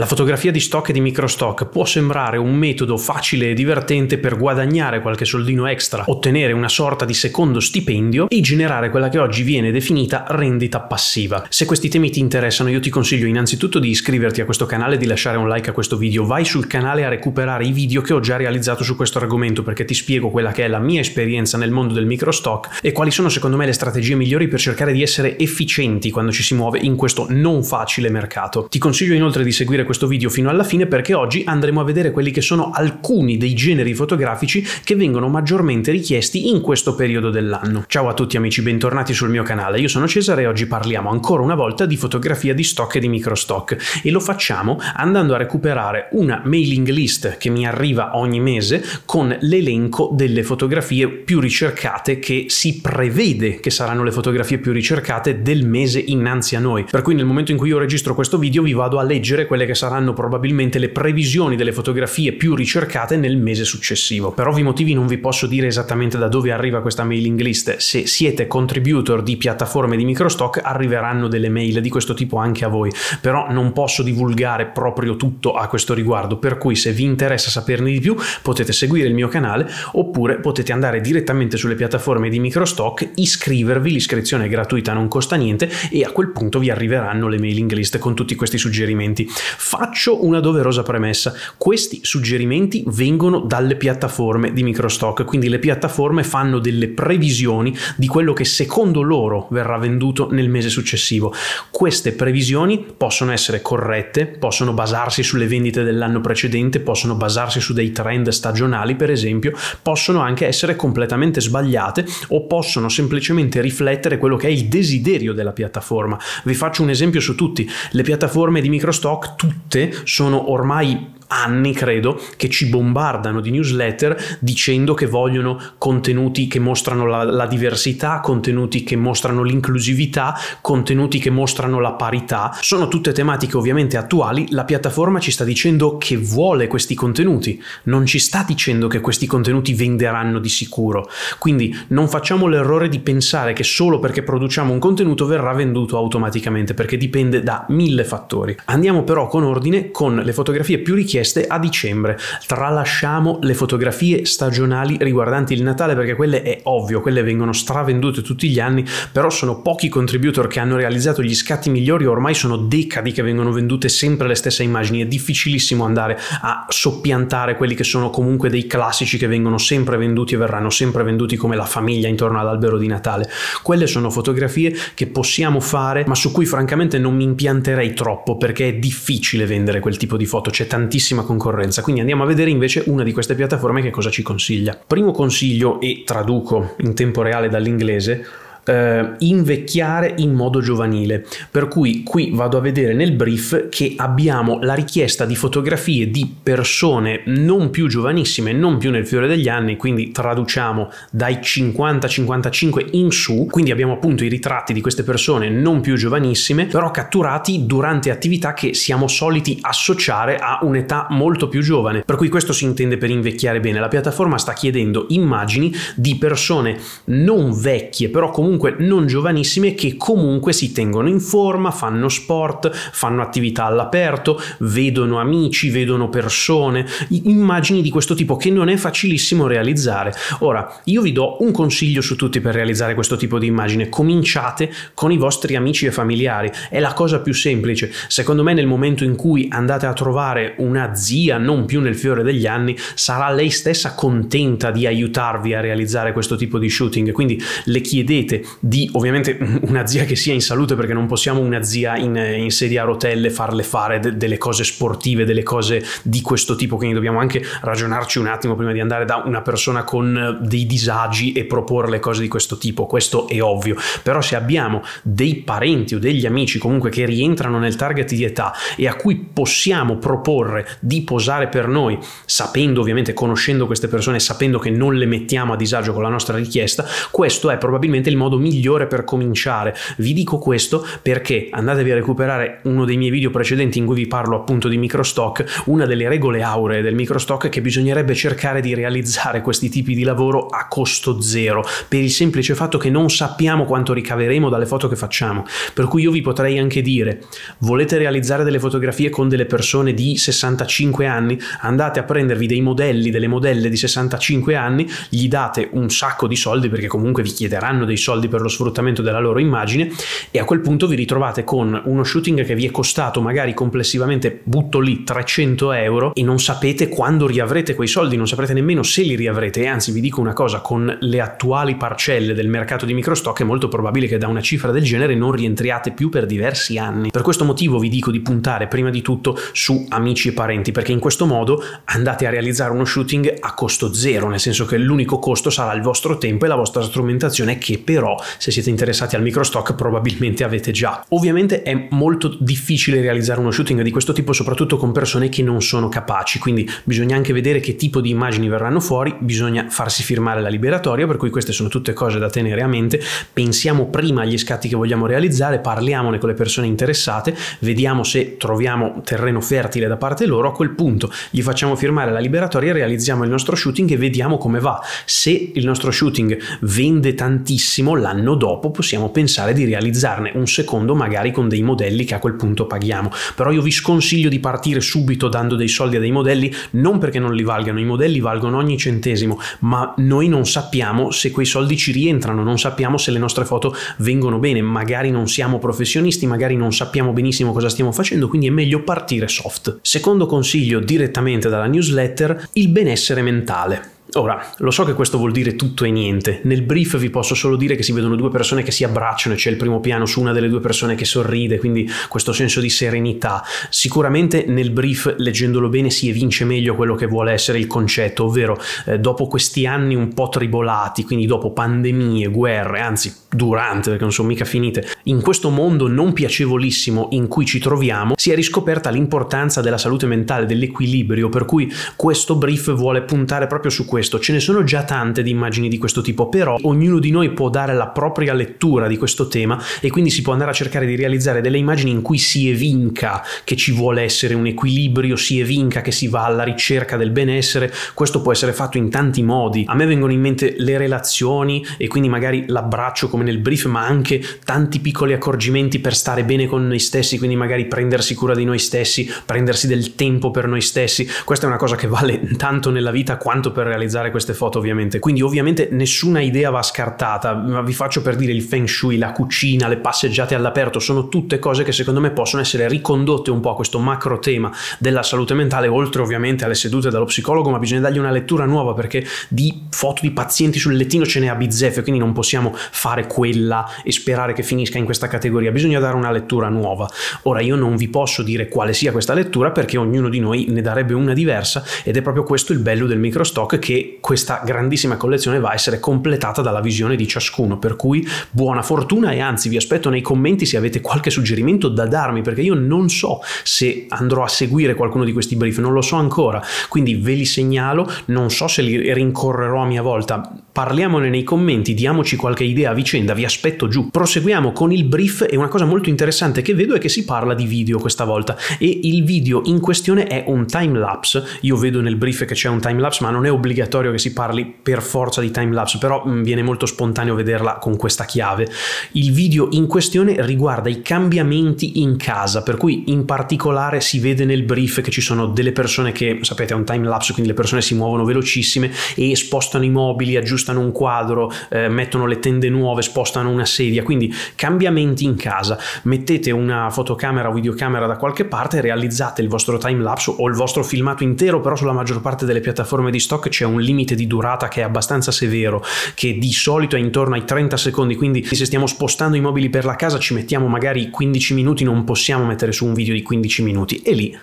La fotografia di stock e di microstock può sembrare un metodo facile e divertente per guadagnare qualche soldino extra, ottenere una sorta di secondo stipendio e generare quella che oggi viene definita rendita passiva. Se questi temi ti interessano io ti consiglio innanzitutto di iscriverti a questo canale e di lasciare un like a questo video. Vai sul canale a recuperare i video che ho già realizzato su questo argomento perché ti spiego quella che è la mia esperienza nel mondo del microstock e quali sono secondo me le strategie migliori per cercare di essere efficienti quando ci si muove in questo non facile mercato. Ti consiglio inoltre di seguire seguire questo video fino alla fine perché oggi andremo a vedere quelli che sono alcuni dei generi fotografici che vengono maggiormente richiesti in questo periodo dell'anno. Ciao a tutti amici, bentornati sul mio canale, io sono Cesare e oggi parliamo ancora una volta di fotografia di stock e di microstock e lo facciamo andando a recuperare una mailing list che mi arriva ogni mese con l'elenco delle fotografie più ricercate che si prevede che saranno le fotografie più ricercate del mese innanzi a noi. Per cui nel momento in cui io registro questo video vi vado a leggere quelle che che saranno probabilmente le previsioni delle fotografie più ricercate nel mese successivo. Per ovvi motivi non vi posso dire esattamente da dove arriva questa mailing list. Se siete contributor di piattaforme di microstock arriveranno delle mail di questo tipo anche a voi, però non posso divulgare proprio tutto a questo riguardo, per cui se vi interessa saperne di più potete seguire il mio canale oppure potete andare direttamente sulle piattaforme di microstock, iscrivervi, l'iscrizione è gratuita, non costa niente e a quel punto vi arriveranno le mailing list con tutti questi suggerimenti. Faccio una doverosa premessa, questi suggerimenti vengono dalle piattaforme di microstock, quindi le piattaforme fanno delle previsioni di quello che secondo loro verrà venduto nel mese successivo. Queste previsioni possono essere corrette, possono basarsi sulle vendite dell'anno precedente, possono basarsi su dei trend stagionali per esempio, possono anche essere completamente sbagliate o possono semplicemente riflettere quello che è il desiderio della piattaforma. Vi faccio un esempio su tutti, le piattaforme di microstock tutte tutte sono ormai anni, credo, che ci bombardano di newsletter dicendo che vogliono contenuti che mostrano la, la diversità, contenuti che mostrano l'inclusività, contenuti che mostrano la parità. Sono tutte tematiche ovviamente attuali, la piattaforma ci sta dicendo che vuole questi contenuti, non ci sta dicendo che questi contenuti venderanno di sicuro. Quindi non facciamo l'errore di pensare che solo perché produciamo un contenuto verrà venduto automaticamente, perché dipende da mille fattori. Andiamo però con ordine con le fotografie più richieste richieste a dicembre. Tralasciamo le fotografie stagionali riguardanti il Natale perché quelle è ovvio, quelle vengono stravendute tutti gli anni, però sono pochi contributor che hanno realizzato gli scatti migliori, ormai sono decadi che vengono vendute sempre le stesse immagini, è difficilissimo andare a soppiantare quelli che sono comunque dei classici che vengono sempre venduti e verranno sempre venduti come la famiglia intorno all'albero di Natale. Quelle sono fotografie che possiamo fare, ma su cui francamente non mi impianterei troppo perché è difficile vendere quel tipo di foto, c'è tantissimo tantissima concorrenza, quindi andiamo a vedere invece una di queste piattaforme che cosa ci consiglia. Primo consiglio, e traduco in tempo reale dall'inglese, eh, invecchiare in modo giovanile. Per cui qui vado a vedere nel brief che abbiamo la richiesta di fotografie di persone non più giovanissime, non più nel fiore degli anni, quindi traduciamo dai 50-55 in su, quindi abbiamo appunto i ritratti di queste persone non più giovanissime, però catturati durante attività che siamo soliti associare a un'età molto più giovane. Per cui questo si intende per invecchiare bene. La piattaforma sta chiedendo immagini di persone non vecchie, però comunque comunque non giovanissime che comunque si tengono in forma, fanno sport, fanno attività all'aperto, vedono amici, vedono persone, immagini di questo tipo che non è facilissimo realizzare. Ora, io vi do un consiglio su tutti per realizzare questo tipo di immagine, cominciate con i vostri amici e familiari, è la cosa più semplice. Secondo me nel momento in cui andate a trovare una zia, non più nel fiore degli anni, sarà lei stessa contenta di aiutarvi a realizzare questo tipo di shooting, quindi le chiedete di ovviamente una zia che sia in salute perché non possiamo una zia in, in sedia a rotelle farle fare de- delle cose sportive, delle cose di questo tipo, quindi dobbiamo anche ragionarci un attimo prima di andare da una persona con dei disagi e proporle cose di questo tipo, questo è ovvio, però se abbiamo dei parenti o degli amici comunque che rientrano nel target di età e a cui possiamo proporre di posare per noi, sapendo ovviamente, conoscendo queste persone, sapendo che non le mettiamo a disagio con la nostra richiesta, questo è probabilmente il modo modo migliore per cominciare. Vi dico questo perché andatevi a recuperare uno dei miei video precedenti in cui vi parlo appunto di microstock, una delle regole auree del microstock è che bisognerebbe cercare di realizzare questi tipi di lavoro a costo zero, per il semplice fatto che non sappiamo quanto ricaveremo dalle foto che facciamo. Per cui io vi potrei anche dire, volete realizzare delle fotografie con delle persone di 65 anni? Andate a prendervi dei modelli, delle modelle di 65 anni, gli date un sacco di soldi perché comunque vi chiederanno dei soldi soldi per lo sfruttamento della loro immagine e a quel punto vi ritrovate con uno shooting che vi è costato magari complessivamente, butto lì, 300 euro e non sapete quando riavrete quei soldi, non saprete nemmeno se li riavrete e anzi vi dico una cosa, con le attuali parcelle del mercato di microstock è molto probabile che da una cifra del genere non rientriate più per diversi anni. Per questo motivo vi dico di puntare prima di tutto su amici e parenti perché in questo modo andate a realizzare uno shooting a costo zero, nel senso che l'unico costo sarà il vostro tempo e la vostra strumentazione che però se siete interessati al microstock probabilmente avete già. Ovviamente è molto difficile realizzare uno shooting di questo tipo soprattutto con persone che non sono capaci, quindi bisogna anche vedere che tipo di immagini verranno fuori, bisogna farsi firmare la liberatoria, per cui queste sono tutte cose da tenere a mente, pensiamo prima agli scatti che vogliamo realizzare, parliamone con le persone interessate, vediamo se troviamo terreno fertile da parte loro, a quel punto gli facciamo firmare la liberatoria, realizziamo il nostro shooting e vediamo come va. Se il nostro shooting vende tantissimo, l'anno dopo possiamo pensare di realizzarne un secondo magari con dei modelli che a quel punto paghiamo. Però io vi sconsiglio di partire subito dando dei soldi a dei modelli, non perché non li valgano, i modelli valgono ogni centesimo, ma noi non sappiamo se quei soldi ci rientrano, non sappiamo se le nostre foto vengono bene, magari non siamo professionisti, magari non sappiamo benissimo cosa stiamo facendo, quindi è meglio partire soft. Secondo consiglio direttamente dalla newsletter, il benessere mentale. Ora, lo so che questo vuol dire tutto e niente, nel brief vi posso solo dire che si vedono due persone che si abbracciano e c'è il primo piano su una delle due persone che sorride, quindi questo senso di serenità. Sicuramente nel brief, leggendolo bene, si evince meglio quello che vuole essere il concetto, ovvero eh, dopo questi anni un po' tribolati, quindi dopo pandemie, guerre, anzi durante, perché non sono mica finite, in questo mondo non piacevolissimo in cui ci troviamo, si è riscoperta l'importanza della salute mentale, dell'equilibrio, per cui questo brief vuole puntare proprio su questo questo, ce ne sono già tante di immagini di questo tipo, però ognuno di noi può dare la propria lettura di questo tema e quindi si può andare a cercare di realizzare delle immagini in cui si evinca che ci vuole essere un equilibrio, si evinca che si va alla ricerca del benessere, questo può essere fatto in tanti modi. A me vengono in mente le relazioni e quindi magari l'abbraccio come nel brief, ma anche tanti piccoli accorgimenti per stare bene con noi stessi, quindi magari prendersi cura di noi stessi, prendersi del tempo per noi stessi. Questa è una cosa che vale tanto nella vita quanto per realizzare realizzare queste foto ovviamente, quindi ovviamente nessuna idea va scartata, ma vi faccio per dire il feng shui, la cucina, le passeggiate all'aperto, sono tutte cose che secondo me possono essere ricondotte un po' a questo macro tema della salute mentale, oltre ovviamente alle sedute dallo psicologo, ma bisogna dargli una lettura nuova perché di foto di pazienti sul lettino ce n'è a bizzeffe, quindi non possiamo fare quella e sperare che finisca in questa categoria, bisogna dare una lettura nuova. Ora io non vi posso dire quale sia questa lettura perché ognuno di noi ne darebbe una diversa ed è proprio questo il bello del microstock che questa grandissima collezione va a essere completata dalla visione di ciascuno, per cui buona fortuna e anzi vi aspetto nei commenti se avete qualche suggerimento da darmi, perché io non so se andrò a seguire qualcuno di questi brief, non lo so ancora, quindi ve li segnalo, non so se li rincorrerò a mia volta, parliamone nei commenti, diamoci qualche idea a vicenda, vi aspetto giù. Proseguiamo con il brief e una cosa molto interessante che vedo è che si parla di video questa volta e il video in questione è un time lapse, io vedo nel brief che c'è un time lapse ma non è obbligatorio obbligatorio che si parli per forza di timelapse, però mh, mm, viene molto spontaneo vederla con questa chiave. Il video in questione riguarda i cambiamenti in casa, per cui in particolare si vede nel brief che ci sono delle persone che, sapete, è un timelapse, quindi le persone si muovono velocissime e spostano i mobili, aggiustano un quadro, eh, mettono le tende nuove, spostano una sedia, quindi cambiamenti in casa. Mettete una fotocamera o videocamera da qualche parte, realizzate il vostro timelapse o il vostro filmato intero, però sulla maggior parte delle piattaforme di stock c'è un limite di durata che è abbastanza severo, che di solito è intorno ai 30 secondi, quindi se stiamo spostando i mobili per la casa ci mettiamo magari 15 minuti, non possiamo mettere su un video di 15 minuti e lì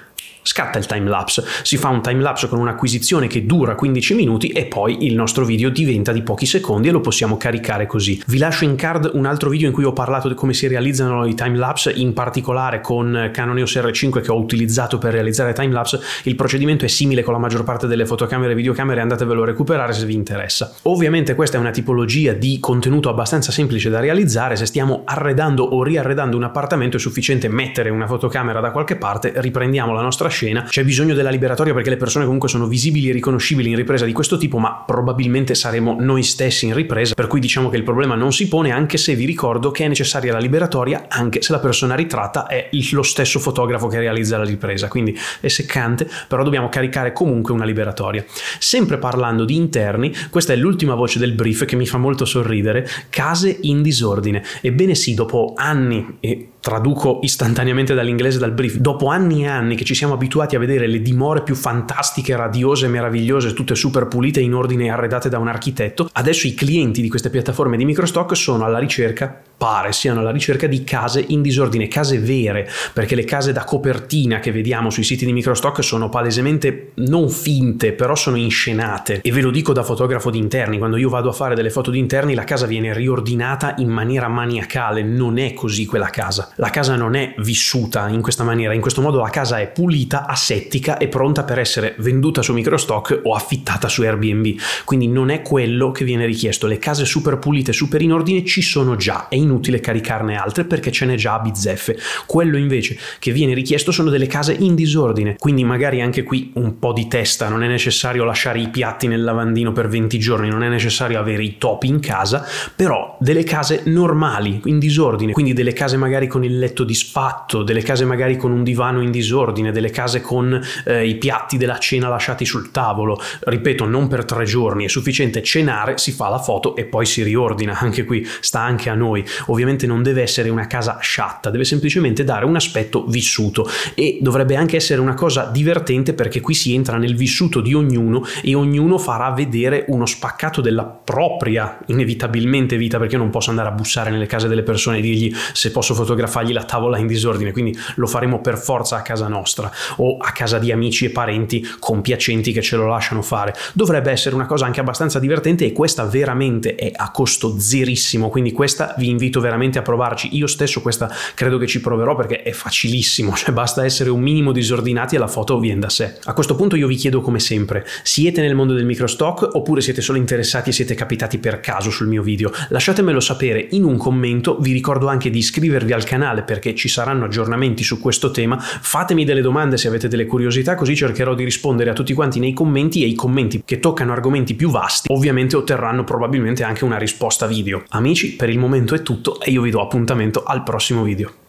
scatta il timelapse, si fa un timelapse con un'acquisizione che dura 15 minuti e poi il nostro video diventa di pochi secondi e lo possiamo caricare così. Vi lascio in card un altro video in cui ho parlato di come si realizzano i timelapse, in particolare con Canon EOS R5 che ho utilizzato per realizzare timelapse, il procedimento è simile con la maggior parte delle fotocamere e videocamere, andatevelo a recuperare se vi interessa. Ovviamente questa è una tipologia di contenuto abbastanza semplice da realizzare, se stiamo arredando o riarredando un appartamento è sufficiente mettere una fotocamera da qualche parte, riprendiamo la nostra scena scena. C'è bisogno della liberatoria perché le persone comunque sono visibili e riconoscibili in ripresa di questo tipo, ma probabilmente saremo noi stessi in ripresa, per cui diciamo che il problema non si pone, anche se vi ricordo che è necessaria la liberatoria anche se la persona ritratta è lo stesso fotografo che realizza la ripresa, quindi è seccante, però dobbiamo caricare comunque una liberatoria. Sempre parlando di interni, questa è l'ultima voce del brief che mi fa molto sorridere, case in disordine. Ebbene sì, dopo anni e traduco istantaneamente dall'inglese dal brief, dopo anni e anni che ci siamo abituati a vedere le dimore più fantastiche, radiose, meravigliose, tutte super pulite in ordine e arredate da un architetto, adesso i clienti di queste piattaforme di microstock sono alla ricerca pare siano alla ricerca di case in disordine, case vere, perché le case da copertina che vediamo sui siti di microstock sono palesemente non finte, però sono inscenate. E ve lo dico da fotografo di interni, quando io vado a fare delle foto di interni la casa viene riordinata in maniera maniacale, non è così quella casa. La casa non è vissuta in questa maniera, in questo modo la casa è pulita, asettica e pronta per essere venduta su microstock o affittata su Airbnb, quindi non è quello che viene richiesto. Le case super pulite, super in ordine ci sono già, è inutile caricarne altre perché ce n'è già a bizzeffe. Quello invece che viene richiesto sono delle case in disordine, quindi magari anche qui un po' di testa, non è necessario lasciare i piatti nel lavandino per 20 giorni, non è necessario avere i topi in casa, però delle case normali, in disordine, quindi delle case magari con il il letto disfatto, delle case magari con un divano in disordine, delle case con eh, i piatti della cena lasciati sul tavolo. Ripeto, non per tre giorni, è sufficiente cenare, si fa la foto e poi si riordina. Anche qui sta anche a noi. Ovviamente non deve essere una casa sciatta, deve semplicemente dare un aspetto vissuto e dovrebbe anche essere una cosa divertente perché qui si entra nel vissuto di ognuno e ognuno farà vedere uno spaccato della propria inevitabilmente vita perché io non posso andare a bussare nelle case delle persone e dirgli se posso fotografare fargli la tavola in disordine, quindi lo faremo per forza a casa nostra o a casa di amici e parenti compiacenti che ce lo lasciano fare. Dovrebbe essere una cosa anche abbastanza divertente e questa veramente è a costo zerissimo, quindi questa vi invito veramente a provarci. Io stesso questa credo che ci proverò perché è facilissimo, cioè basta essere un minimo disordinati e la foto viene da sé. A questo punto io vi chiedo come sempre, siete nel mondo del microstock oppure siete solo interessati e siete capitati per caso sul mio video? Lasciatemelo sapere in un commento, vi ricordo anche di iscrivervi al canale canale perché ci saranno aggiornamenti su questo tema. Fatemi delle domande se avete delle curiosità, così cercherò di rispondere a tutti quanti nei commenti e i commenti che toccano argomenti più vasti ovviamente otterranno probabilmente anche una risposta video. Amici, per il momento è tutto e io vi do appuntamento al prossimo video.